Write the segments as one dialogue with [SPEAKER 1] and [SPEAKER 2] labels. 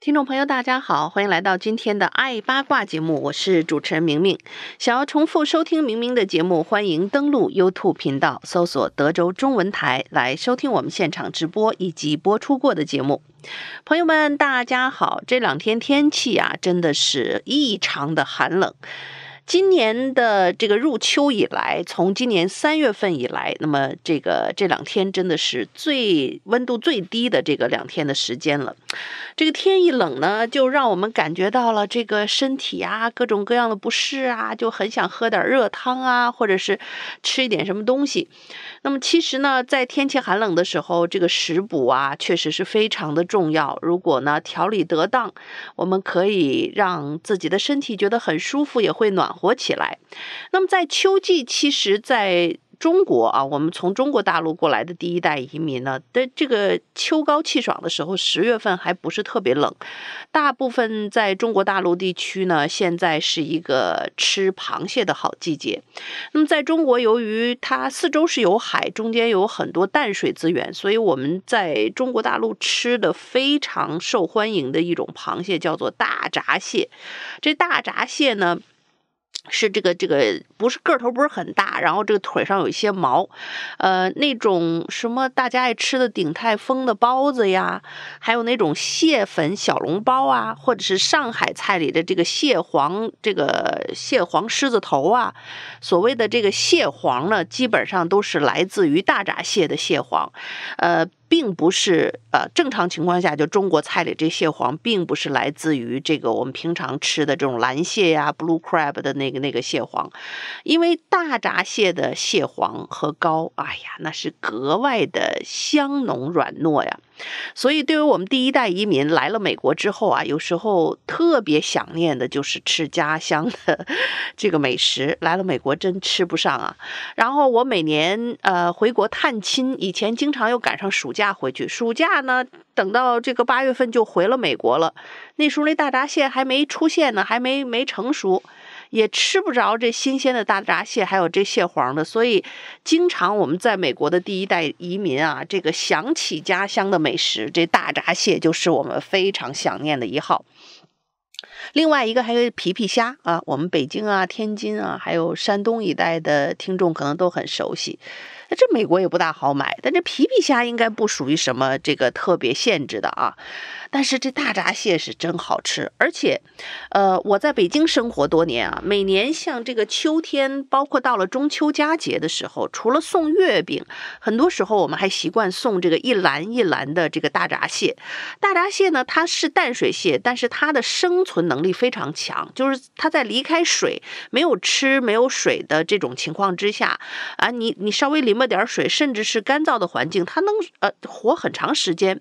[SPEAKER 1] 听众朋友，大家好，欢迎来到今天的爱八卦节目，我是主持人明明。想要重复收听明明的节目，欢迎登录 YouTube 频道，搜索德州中文台来收听我们现场直播以及播出过的节目。朋友们，大家好，这两天天气啊，真的是异常的寒冷。今年的这个入秋以来，从今年三月份以来，那么这个这两天真的是最温度最低的这个两天的时间了。这个天一冷呢，就让我们感觉到了这个身体啊各种各样的不适啊，就很想喝点热汤啊，或者是吃一点什么东西。那么其实呢，在天气寒冷的时候，这个食补啊确实是非常的重要。如果呢调理得当，我们可以让自己的身体觉得很舒服，也会暖。火起来。那么在秋季，其实在中国啊，我们从中国大陆过来的第一代移民呢，在这个秋高气爽的时候，十月份还不是特别冷。大部分在中国大陆地区呢，现在是一个吃螃蟹的好季节。那么在中国，由于它四周是有海，中间有很多淡水资源，所以我们在中国大陆吃的非常受欢迎的一种螃蟹叫做大闸蟹。这大闸蟹呢？是这个这个不是个头不是很大，然后这个腿上有一些毛，呃，那种什么大家爱吃的鼎泰丰的包子呀，还有那种蟹粉小笼包啊，或者是上海菜里的这个蟹黄，这个蟹黄狮子头啊，所谓的这个蟹黄呢，基本上都是来自于大闸蟹的蟹黄，呃。并不是，呃，正常情况下，就中国菜里这蟹黄，并不是来自于这个我们平常吃的这种蓝蟹呀，blue crab 的那个那个蟹黄，因为大闸蟹的蟹黄和膏，哎呀，那是格外的香浓软糯呀。所以，对于我们第一代移民来了美国之后啊，有时候特别想念的就是吃家乡的 这个美食。来了美国真吃不上啊。然后我每年呃回国探亲，以前经常又赶上暑假回去，暑假呢等到这个八月份就回了美国了。那时候那大闸蟹还没出现呢，还没没成熟。也吃不着这新鲜的大闸蟹，还有这蟹黄的，所以经常我们在美国的第一代移民啊，这个想起家乡的美食，这大闸蟹就是我们非常想念的一号。另外一个还有皮皮虾啊，我们北京啊、天津啊，还有山东一带的听众可能都很熟悉。那这美国也不大好买，但这皮皮虾应该不属于什么这个特别限制的啊。但是这大闸蟹是真好吃，而且，呃，我在北京生活多年啊，每年像这个秋天，包括到了中秋佳节的时候，除了送月饼，很多时候我们还习惯送这个一篮一篮的这个大闸蟹。大闸蟹呢，它是淡水蟹，但是它的生存能力非常强，就是它在离开水、没有吃、没有水的这种情况之下啊，你你稍微淋巴点水，甚至是干燥的环境，它能呃活很长时间。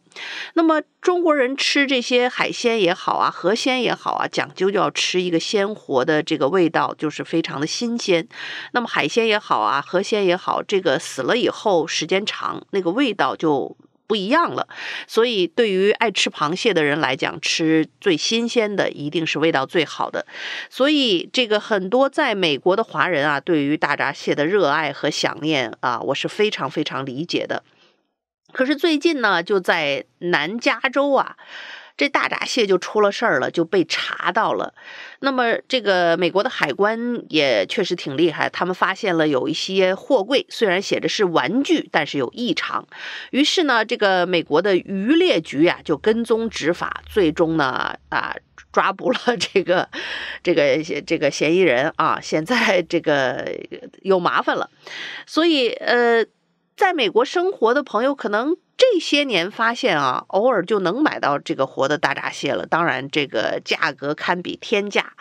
[SPEAKER 1] 那么中国人。吃这些海鲜也好啊，河鲜也好啊，讲究就要吃一个鲜活的，这个味道就是非常的新鲜。那么海鲜也好啊，河鲜也好，这个死了以后时间长，那个味道就不一样了。所以对于爱吃螃蟹的人来讲，吃最新鲜的一定是味道最好的。所以这个很多在美国的华人啊，对于大闸蟹的热爱和想念啊，我是非常非常理解的。可是最近呢，就在南加州啊，这大闸蟹就出了事儿了，就被查到了。那么这个美国的海关也确实挺厉害，他们发现了有一些货柜，虽然写着是玩具，但是有异常。于是呢，这个美国的渔猎局啊就跟踪执法，最终呢啊抓捕了 这个这个这个嫌疑人啊，现在这个有麻烦了。所以呃。在美国生活的朋友，可能。这些年发现啊，偶尔就能买到这个活的大闸蟹了。当然，这个价格堪比天价。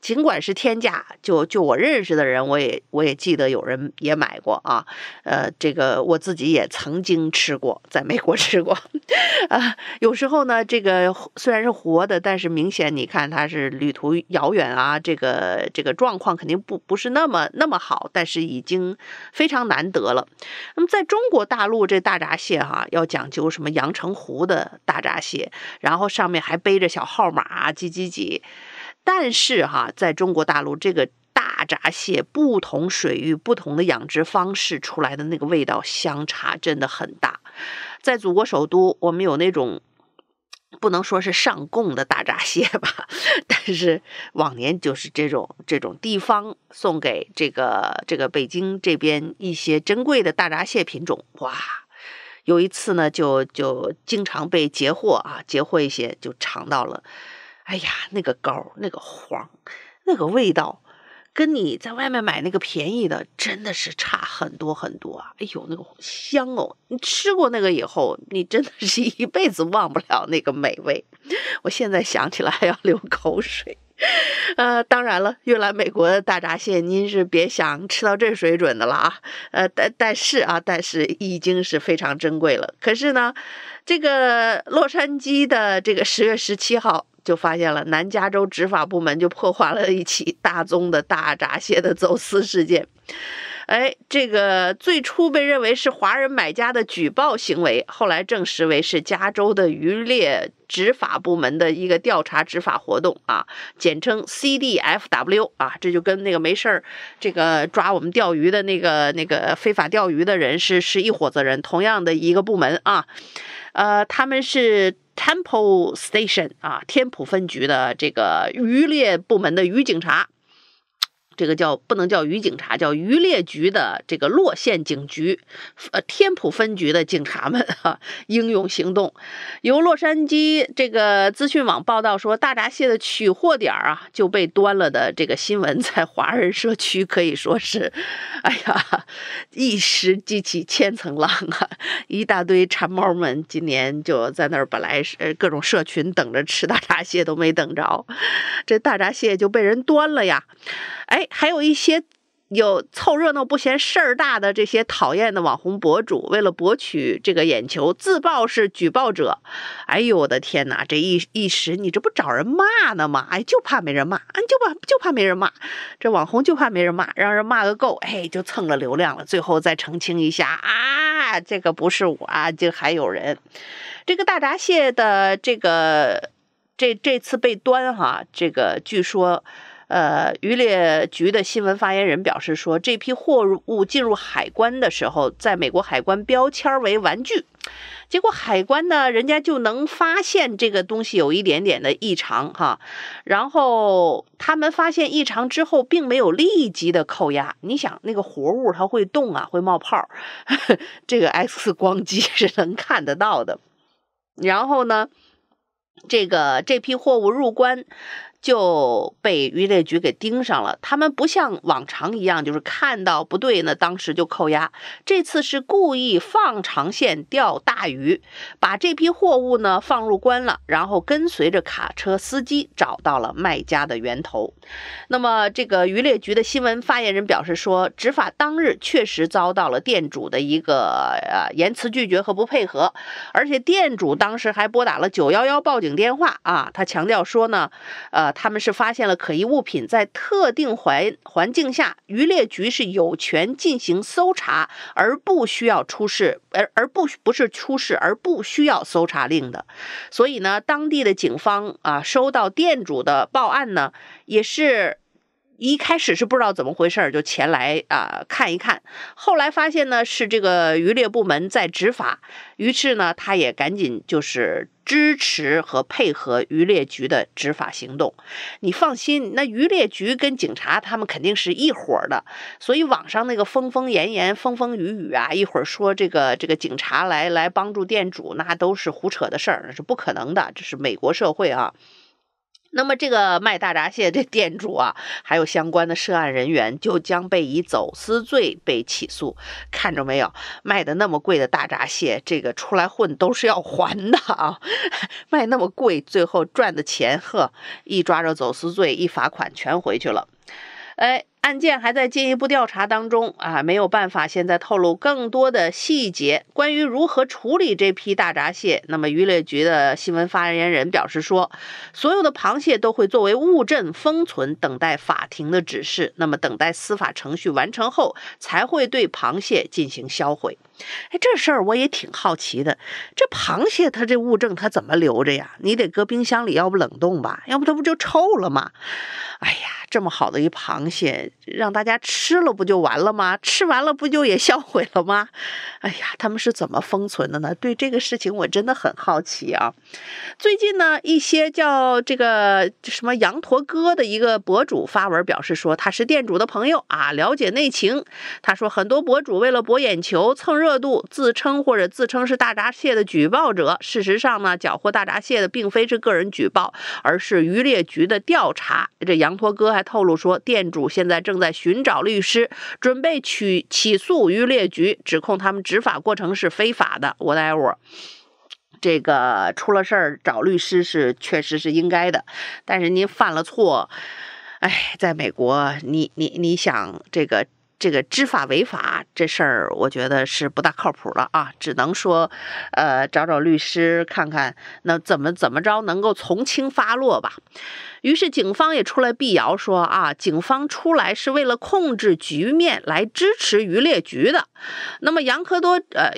[SPEAKER 1] 尽管是天价，就就我认识的人，我也我也记得有人也买过啊。呃，这个我自己也曾经吃过，在美国吃过。啊，有时候呢，这个虽然是活的，但是明显你看它是旅途遥远啊，这个这个状况肯定不不是那么那么好，但是已经非常难得了。那么在中国大陆，这大闸蟹哈要。讲究什么阳澄湖的大闸蟹，然后上面还背着小号码几几几，但是哈，在中国大陆这个大闸蟹不同水域、不同的养殖方式出来的那个味道相差真的很大。在祖国首都，我们有那种不能说是上供的大闸蟹吧，但是往年就是这种这种地方送给这个这个北京这边一些珍贵的大闸蟹品种，哇。有一次呢，就就经常被截货啊，截货一些就尝到了，哎呀，那个膏，那个黄，那个味道，跟你在外面买那个便宜的真的是差很多很多啊！哎呦，那个香哦，你吃过那个以后，你真的是一辈子忘不了那个美味。我现在想起来还要流口水。呃，当然了，越南美国的大闸蟹，您是别想吃到这水准的了啊！呃，但但是啊，但是已经是非常珍贵了。可是呢，这个洛杉矶的这个十月十七号就发现了南加州执法部门就破获了一起大宗的大闸蟹的走私事件。哎，这个最初被认为是华人买家的举报行为，后来证实为是加州的渔猎执法部门的一个调查执法活动啊，简称 CDFW 啊，这就跟那个没事儿这个抓我们钓鱼的那个那个非法钓鱼的人是是一伙子人，同样的一个部门啊，呃，他们是 Temple Station 啊，天普分局的这个渔猎部门的渔警察。这个叫不能叫渔警察，叫渔猎局的这个洛县警局，呃，天普分局的警察们哈，英勇行动。由洛杉矶这个资讯网报道说，大闸蟹的取货点儿啊就被端了的这个新闻，在华人社区可以说是，哎呀，一石激起千层浪啊！一大堆馋猫们今年就在那儿本来是各种社群等着吃大闸蟹都没等着，这大闸蟹就被人端了呀！哎。还有一些有凑热闹不嫌事儿大的这些讨厌的网红博主，为了博取这个眼球，自曝是举报者。哎呦，我的天哪！这一一时，你这不找人骂呢吗？哎，就怕没人骂，就怕就怕没人骂。这网红就怕没人骂，让人骂个够，哎，就蹭了流量了。最后再澄清一下啊，这个不是我啊，就还有人。这个大闸蟹的这个这这次被端哈，这个据说。呃，渔猎局的新闻发言人表示说，这批货物进入海关的时候，在美国海关标签为玩具，结果海关呢，人家就能发现这个东西有一点点的异常哈。然后他们发现异常之后，并没有立即的扣押。你想，那个活物它会动啊，会冒泡，这个 X 光机是能看得到的。然后呢，这个这批货物入关。就被渔猎局给盯上了。他们不像往常一样，就是看到不对呢，当时就扣押。这次是故意放长线钓大鱼，把这批货物呢放入关了，然后跟随着卡车司机找到了卖家的源头。那么，这个渔猎局的新闻发言人表示说，执法当日确实遭到了店主的一个呃言辞拒绝和不配合，而且店主当时还拨打了九幺幺报警电话啊。他强调说呢，呃。他们是发现了可疑物品，在特定环环境下，渔猎局是有权进行搜查，而不需要出示，而而不不是出示，而不需要搜查令的。所以呢，当地的警方啊，收到店主的报案呢，也是。一开始是不知道怎么回事，就前来啊看一看。后来发现呢，是这个渔猎部门在执法，于是呢，他也赶紧就是支持和配合渔猎局的执法行动。你放心，那渔猎局跟警察他们肯定是一伙的。所以网上那个风风言言、风风雨雨啊，一会儿说这个这个警察来来帮助店主，那都是胡扯的事儿，是不可能的。这是美国社会啊。那么，这个卖大闸蟹的店主啊，还有相关的涉案人员，就将被以走私罪被起诉。看着没有，卖的那么贵的大闸蟹，这个出来混都是要还的啊！卖那么贵，最后赚的钱，呵，一抓着走私罪，一罚款，全回去了。哎。案件还在进一步调查当中啊，没有办法现在透露更多的细节。关于如何处理这批大闸蟹，那么渔猎局的新闻发言人表示说，所有的螃蟹都会作为物证封存，等待法庭的指示。那么，等待司法程序完成后，才会对螃蟹进行销毁。哎，这事儿我也挺好奇的。这螃蟹它这物证它怎么留着呀？你得搁冰箱里，要不冷冻吧，要不它不就臭了吗？哎呀，这么好的一螃蟹，让大家吃了不就完了吗？吃完了不就也销毁了吗？哎呀，他们是怎么封存的呢？对这个事情我真的很好奇啊。最近呢，一些叫这个什么“羊驼哥”的一个博主发文表示说，他是店主的朋友啊，了解内情。他说很多博主为了博眼球蹭热。热度自称或者自称是大闸蟹的举报者，事实上呢，缴获大闸蟹的并非是个人举报，而是渔猎局的调查。这羊驼哥还透露说，店主现在正在寻找律师，准备去起诉渔猎局，指控他们执法过程是非法的。Whatever。这个出了事儿找律师是确实是应该的，但是您犯了错，哎，在美国，你你你想这个。这个知法违法这事儿，我觉得是不大靠谱了啊！只能说，呃，找找律师看看，那怎么怎么着，能够从轻发落吧。于是警方也出来辟谣，说啊，警方出来是为了控制局面，来支持渔猎局的。那么杨科多，呃，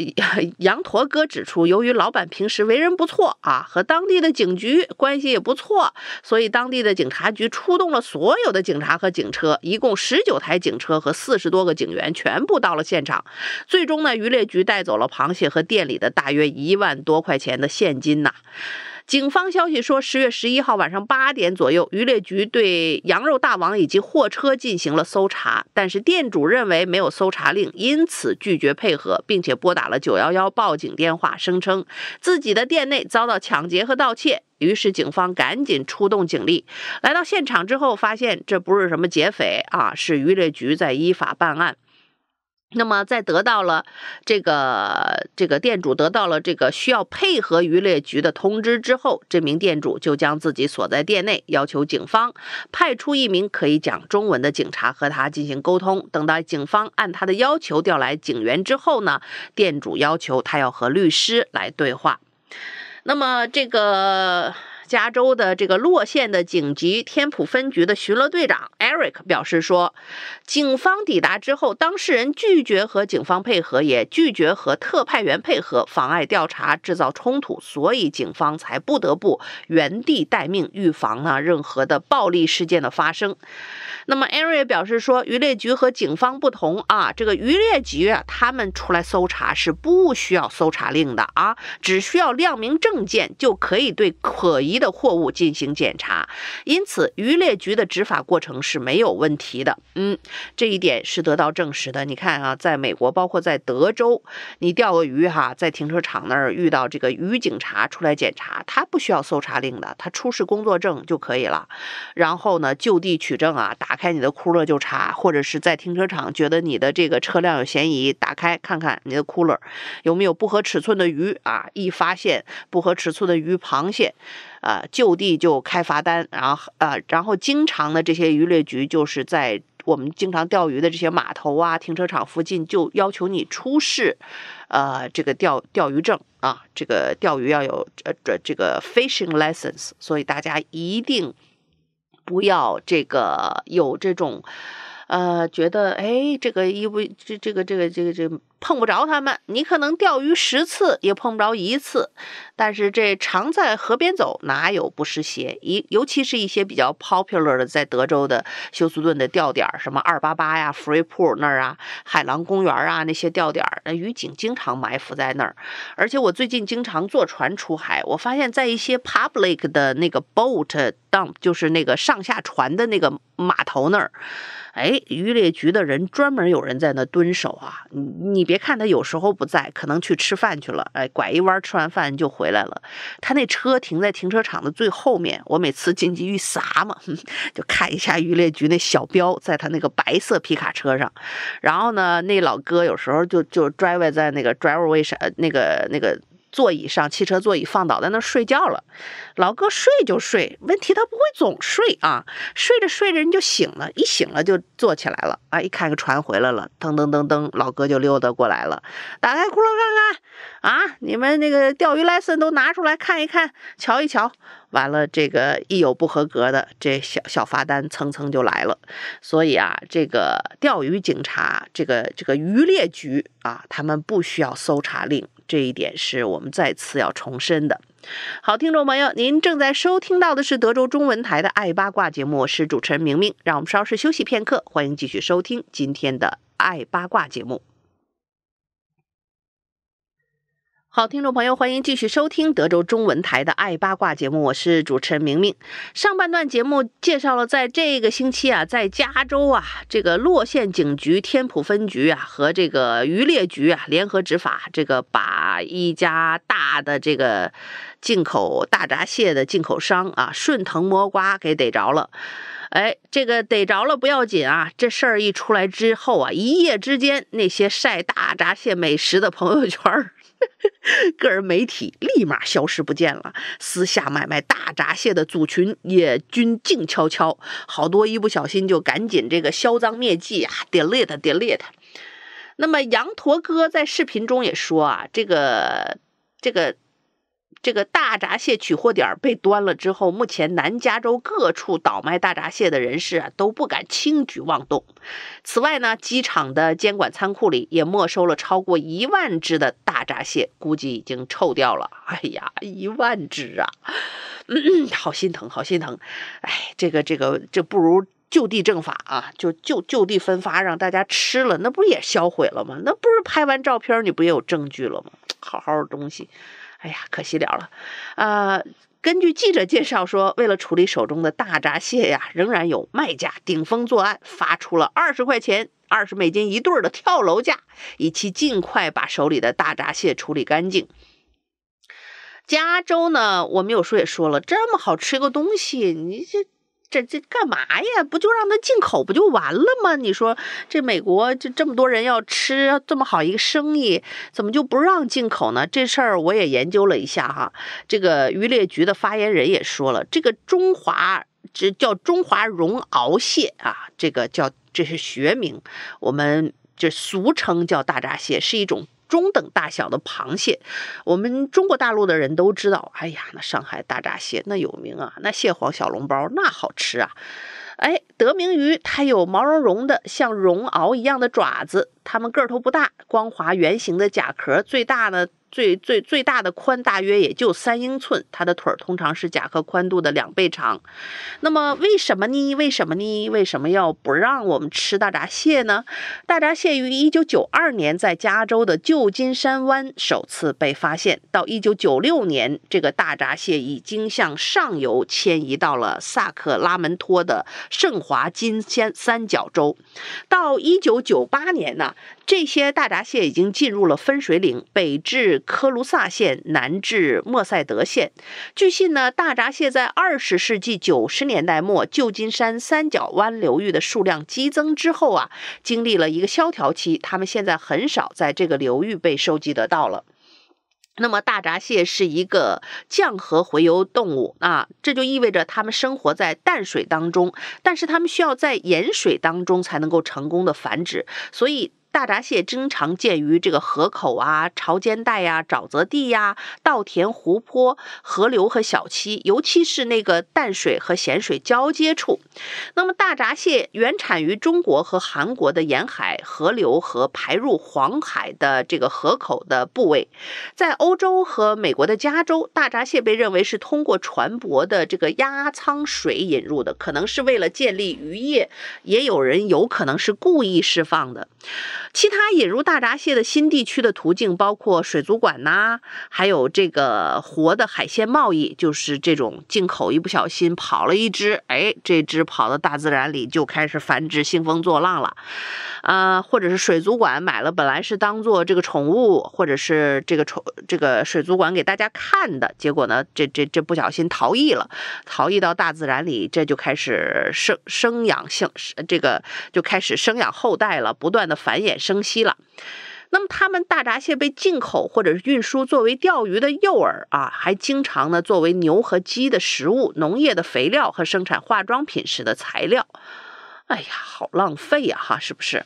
[SPEAKER 1] 羊 驼哥指出，由于老板平时为人不错啊，和当地的警局关系也不错，所以当地的警察局出动了所有的警察和警车，一共十九台警车和四十多个警员全部到了现场。最终呢，渔猎局带走了螃蟹和店里的大约一万多块钱的现金呐。警方消息说，十月十一号晚上八点左右，渔猎局对羊肉大王以及货车进行了搜查，但是店主认为没有搜查令，因此拒绝配合，并且拨打了九幺幺报警电话，声称自己的店内遭到抢劫和盗窃。于是警方赶紧出动警力，来到现场之后，发现这不是什么劫匪啊，是渔猎局在依法办案。那么，在得到了这个这个店主得到了这个需要配合渔猎局的通知之后，这名店主就将自己锁在店内，要求警方派出一名可以讲中文的警察和他进行沟通。等到警方按他的要求调来警员之后呢，店主要求他要和律师来对话。那么这个。加州的这个洛县的警局天普分局的巡逻队长 Eric 表示说，警方抵达之后，当事人拒绝和警方配合，也拒绝和特派员配合，妨碍调查，制造冲突，所以警方才不得不原地待命，预防呢任何的暴力事件的发生。那么 Eric 表示说，渔猎局和警方不同啊，这个渔猎局啊，他们出来搜查是不需要搜查令的啊，只需要亮明证件就可以对可疑。的货物进行检查，因此渔猎局的执法过程是没有问题的。嗯，这一点是得到证实的。你看啊，在美国，包括在德州，你钓个鱼哈，在停车场那儿遇到这个渔警察出来检查，他不需要搜查令的，他出示工作证就可以了。然后呢，就地取证啊，打开你的库勒就查，或者是在停车场觉得你的这个车辆有嫌疑，打开看看你的库勒有没有不合尺寸的鱼啊。一发现不合尺寸的鱼、螃蟹。啊，就地就开罚单，然后啊，然后经常的这些渔猎局就是在我们经常钓鱼的这些码头啊、停车场附近，就要求你出示，呃，这个钓钓鱼证啊，这个钓鱼要有呃这这个 fishing license，所以大家一定不要这个有这种，呃，觉得哎，这个一不这这个这个这个这。碰不着他们，你可能钓鱼十次也碰不着一次。但是这常在河边走，哪有不湿鞋？一，尤其是一些比较 popular 的，在德州的休斯顿的钓点，什么二八八呀、福瑞 l 那儿啊、海狼公园啊那些钓点，那鱼警经常埋伏在那儿。而且我最近经常坐船出海，我发现在一些 public 的那个 boat dump，就是那个上下船的那个码头那儿，哎，渔猎局的人专门有人在那蹲守啊，你你。别看他有时候不在，可能去吃饭去了。哎，拐一弯吃完饭就回来了。他那车停在停车场的最后面。我每次进去一撒嘛，就看一下渔猎局那小标在他那个白色皮卡车上。然后呢，那老哥有时候就就 drive 在那个 drive 为啥那个那个。座椅上，汽车座椅放倒在那儿睡觉了。老哥睡就睡，问题他不会总睡啊。睡着睡着人就醒了，一醒了就坐起来了啊！一看个船回来了，噔噔噔噔，老哥就溜达过来了。打开窟窿看看啊，你们那个钓鱼莱森都拿出来看一看，瞧一瞧。完了，这个一有不合格的，这小小罚单蹭蹭就来了。所以啊，这个钓鱼警察，这个这个渔猎局啊，他们不需要搜查令。这一点是我们再次要重申的。好，听众朋友，您正在收听到的是德州中文台的《爱八卦》节目，我是主持人明明。让我们稍事休息片刻，欢迎继续收听今天的《爱八卦》节目。好，听众朋友，欢迎继续收听德州中文台的《爱八卦》节目，我是主持人明明。上半段节目介绍了，在这个星期啊，在加州啊，这个洛县警局天普分局啊和这个渔猎局啊联合执法，这个把一家大的这个进口大闸蟹的进口商啊顺藤摸瓜给逮着了。哎，这个逮着了不要紧啊，这事儿一出来之后啊，一夜之间那些晒大闸蟹美食的朋友圈。个人媒体立马消失不见了，私下买卖大闸蟹的组群也均静悄悄，好多一不小心就赶紧这个销赃灭迹啊，点裂它，点裂它。那么羊驼哥在视频中也说啊，这个这个。这个大闸蟹取货点被端了之后，目前南加州各处倒卖大闸蟹的人士啊都不敢轻举妄动。此外呢，机场的监管仓库里也没收了超过一万只的大闸蟹，估计已经臭掉了。哎呀，一万只啊，嗯，好心疼，好心疼。哎，这个这个，这不如就地正法啊，就就就地分发，让大家吃了，那不也销毁了吗？那不是拍完照片你不也有证据了吗？好好的东西。哎呀，可惜了了，呃，根据记者介绍说，为了处理手中的大闸蟹呀，仍然有卖家顶风作案，发出了二十块钱、二十美金一对的跳楼价，以期尽快把手里的大闸蟹处理干净。加州呢，我们有时候也说了，这么好吃个东西，你这。这这干嘛呀？不就让它进口不就完了吗？你说这美国这这么多人要吃这么好一个生意，怎么就不让进口呢？这事儿我也研究了一下哈，这个渔猎局的发言人也说了，这个中华这叫中华绒螯蟹啊，这个叫这是学名，我们这俗称叫大闸蟹，是一种。中等大小的螃蟹，我们中国大陆的人都知道。哎呀，那上海大闸蟹那有名啊，那蟹黄小笼包那好吃啊。哎，得名于它有毛茸茸的、像绒螯一样的爪子。它们个头不大，光滑圆形的甲壳，最大呢最最最大的宽大约也就三英寸，它的腿儿通常是甲壳宽度的两倍长。那么为什么呢？为什么呢？为什么要不让我们吃大闸蟹呢？大闸蟹于一九九二年在加州的旧金山湾首次被发现，到一九九六年，这个大闸蟹已经向上游迁移到了萨克拉门托的圣华金山三角洲。到一九九八年呢？这些大闸蟹已经进入了分水岭，北至科卢萨县，南至莫塞德县。据信呢，大闸蟹在二十世纪九十年代末，旧金山三角湾流域的数量激增之后啊，经历了一个萧条期。它们现在很少在这个流域被收集得到了。那么，大闸蟹是一个降河洄游动物啊，这就意味着它们生活在淡水当中，但是它们需要在盐水当中才能够成功的繁殖，所以。大闸蟹经常见于这个河口啊、潮间带呀、沼泽地呀、稻田、湖泊、河流和小溪，尤其是那个淡水和咸水交接处。那么，大闸蟹原产于中国和韩国的沿海河流和排入黄海的这个河口的部位。在欧洲和美国的加州，大闸蟹被认为是通过船舶的这个压舱水引入的，可能是为了建立渔业，也有人有可能是故意释放的。其他引入大闸蟹的新地区的途径，包括水族馆呐，还有这个活的海鲜贸易，就是这种进口，一不小心跑了一只，哎，这只跑到大自然里就开始繁殖，兴风作浪了，啊，或者是水族馆买了本来是当做这个宠物，或者是这个宠这个水族馆给大家看的，结果呢，这这这不小心逃逸了，逃逸到大自然里，这就开始生生养性，这个就开始生养后代了，不断的繁衍。生息了。那么，他们大闸蟹被进口或者是运输作为钓鱼的诱饵啊，还经常呢作为牛和鸡的食物、农业的肥料和生产化妆品时的材料。哎呀，好浪费呀！哈，是不是？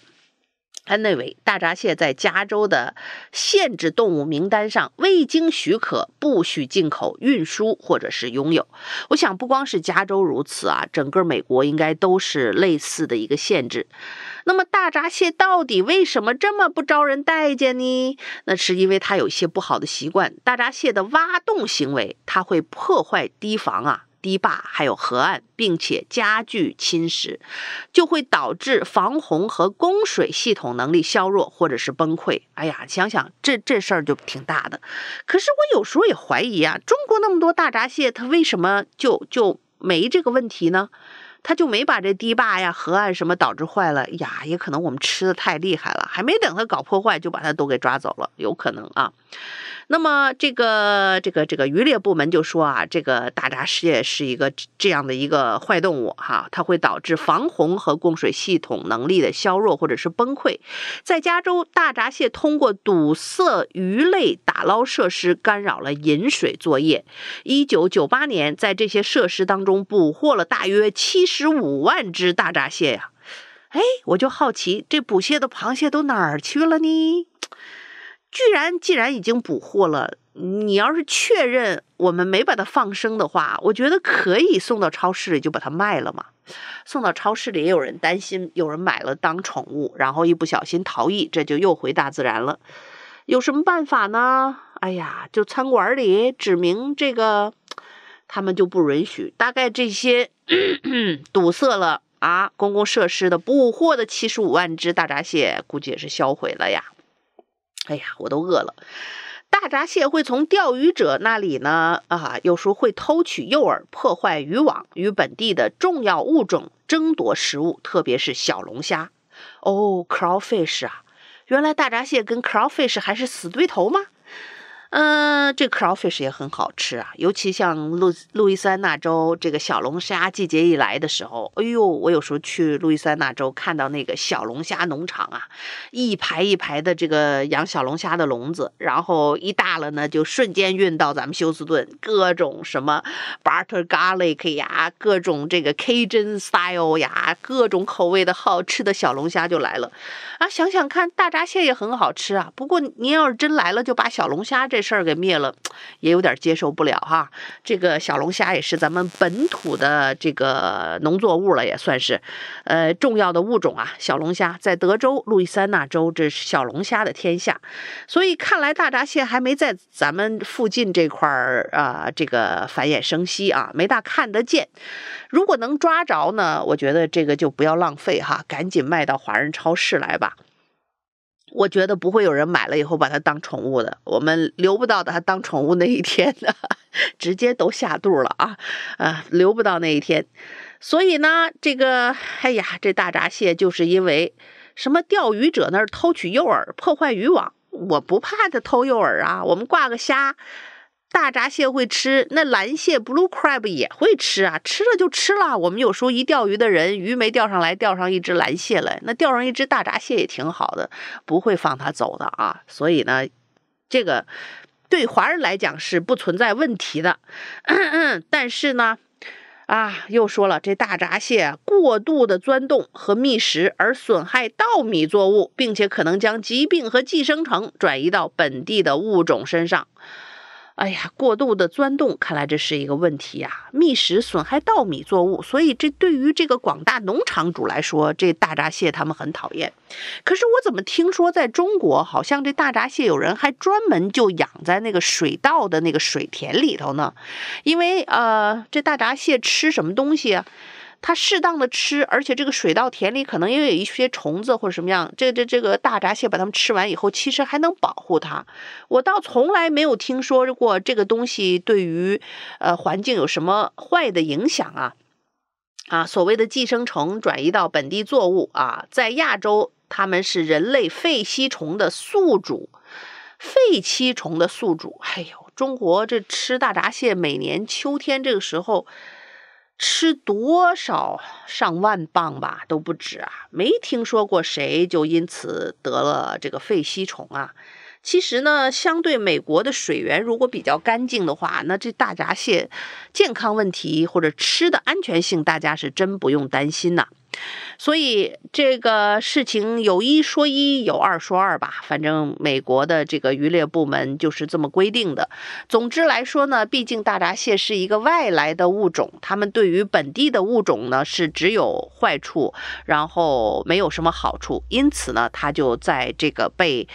[SPEAKER 1] 安内维，大闸蟹在加州的限制动物名单上，未经许可不许进口、运输或者是拥有。我想，不光是加州如此啊，整个美国应该都是类似的一个限制。那么大闸蟹到底为什么这么不招人待见呢？那是因为它有一些不好的习惯。大闸蟹的挖洞行为，它会破坏堤防啊、堤坝还有河岸，并且加剧侵蚀，就会导致防洪和供水系统能力削弱或者是崩溃。哎呀，想想这这事儿就挺大的。可是我有时候也怀疑啊，中国那么多大闸蟹，它为什么就就没这个问题呢？他就没把这堤坝呀、河岸什么导致坏了呀？也可能我们吃的太厉害了，还没等他搞破坏，就把他都给抓走了，有可能啊。那么，这个这个这个渔猎部门就说啊，这个大闸蟹是一个这样的一个坏动物哈，它会导致防洪和供水系统能力的削弱或者是崩溃。在加州，大闸蟹通过堵塞鱼类打捞设施，干扰了饮水作业。一九九八年，在这些设施当中捕获了大约七十五万只大闸蟹呀。哎，我就好奇，这捕蟹的螃蟹都哪儿去了呢？居然既然已经捕获了，你要是确认我们没把它放生的话，我觉得可以送到超市里就把它卖了嘛。送到超市里也有人担心有人买了当宠物，然后一不小心逃逸，这就又回大自然了。有什么办法呢？哎呀，就餐馆里指明这个，他们就不允许。大概这些 堵塞了啊公共设施的捕获的七十五万只大闸蟹，估计也是销毁了呀。哎呀，我都饿了。大闸蟹会从钓鱼者那里呢，啊，有时候会偷取诱饵，破坏渔网，与本地的重要物种争夺食物，特别是小龙虾。哦，crawfish 啊，原来大闸蟹跟 crawfish 还是死对头吗？嗯，这个 crawfish 也很好吃啊，尤其像路路易斯安那州这个小龙虾季节一来的时候，哎呦，我有时候去路易斯安那州看到那个小龙虾农场啊，一排一排的这个养小龙虾的笼子，然后一大了呢，就瞬间运到咱们休斯顿，各种什么 butter garlic 呀，各种这个 Cajun style 呀，各种口味的好吃的小龙虾就来了。啊，想想看，大闸蟹也很好吃啊，不过您要是真来了，就把小龙虾这。事儿给灭了，也有点接受不了哈。这个小龙虾也是咱们本土的这个农作物了，也算是，呃，重要的物种啊。小龙虾在德州、路易斯安那州，这是小龙虾的天下。所以看来大闸蟹还没在咱们附近这块儿啊，这个繁衍生息啊，没大看得见。如果能抓着呢，我觉得这个就不要浪费哈，赶紧卖到华人超市来吧。我觉得不会有人买了以后把它当宠物的，我们留不到它当宠物那一天的，直接都下肚了啊！啊，留不到那一天，所以呢，这个，哎呀，这大闸蟹就是因为什么？钓鱼者那儿偷取诱饵，破坏渔网。我不怕他偷诱饵啊，我们挂个虾。大闸蟹会吃，那蓝蟹 （blue crab） 也会吃啊，吃了就吃了。我们有时候一钓鱼的人，鱼没钓上来，钓上一只蓝蟹来，那钓上一只大闸蟹也挺好的，不会放它走的啊。所以呢，这个对华人来讲是不存在问题的。但是呢，啊，又说了，这大闸蟹过度的钻洞和觅食，而损害稻米作物，并且可能将疾病和寄生虫转移到本地的物种身上。哎呀，过度的钻洞，看来这是一个问题啊！觅食损害稻米作物，所以这对于这个广大农场主来说，这大闸蟹他们很讨厌。可是我怎么听说在中国，好像这大闸蟹有人还专门就养在那个水稻的那个水田里头呢？因为呃，这大闸蟹吃什么东西啊？它适当的吃，而且这个水稻田里可能也有一些虫子或者什么样，这这这个大闸蟹把它们吃完以后，其实还能保护它。我倒从来没有听说过这个东西对于呃环境有什么坏的影响啊啊！所谓的寄生虫转移到本地作物啊，在亚洲它们是人类肺吸虫的宿主，肺吸虫的宿主。哎呦，中国这吃大闸蟹，每年秋天这个时候。吃多少上万磅吧都不止啊，没听说过谁就因此得了这个肺吸虫啊。其实呢，相对美国的水源如果比较干净的话，那这大闸蟹健康问题或者吃的安全性，大家是真不用担心呐。所以这个事情有一说一，有二说二吧。反正美国的这个渔猎部门就是这么规定的。总之来说呢，毕竟大闸蟹是一个外来的物种，它们对于本地的物种呢是只有坏处，然后没有什么好处。因此呢，它就在这个被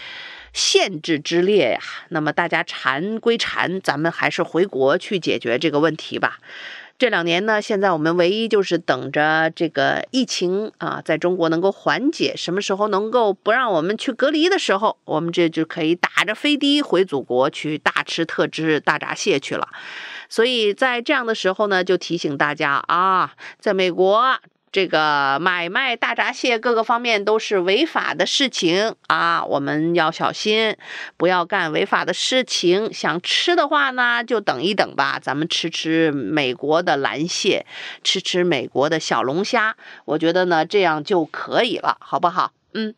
[SPEAKER 1] 限制之列呀。那么大家馋归馋，咱们还是回国去解决这个问题吧。这两年呢，现在我们唯一就是等着这个疫情啊，在中国能够缓解，什么时候能够不让我们去隔离的时候，我们这就可以打着飞的回祖国去大吃特吃大闸蟹去了。所以在这样的时候呢，就提醒大家啊，在美国。这个买卖大闸蟹各个方面都是违法的事情啊，我们要小心，不要干违法的事情。想吃的话呢，就等一等吧，咱们吃吃美国的蓝蟹，吃吃美国的小龙虾。我觉得呢，这样就可以了，好不好？嗯。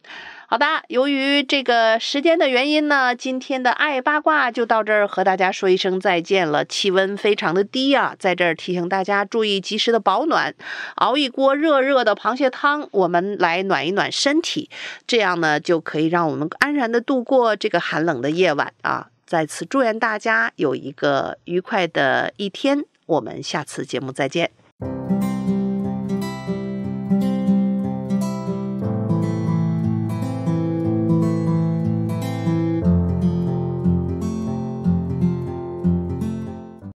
[SPEAKER 1] 好的，由于这个时间的原因呢，今天的爱八卦就到这儿，和大家说一声再见了。气温非常的低啊，在这儿提醒大家注意及时的保暖，熬一锅热热的螃蟹汤，我们来暖一暖身体，这样呢就可以让我们安然的度过这个寒冷的夜晚啊！再次祝愿大家有一个愉快的一天，我们下次节目再见。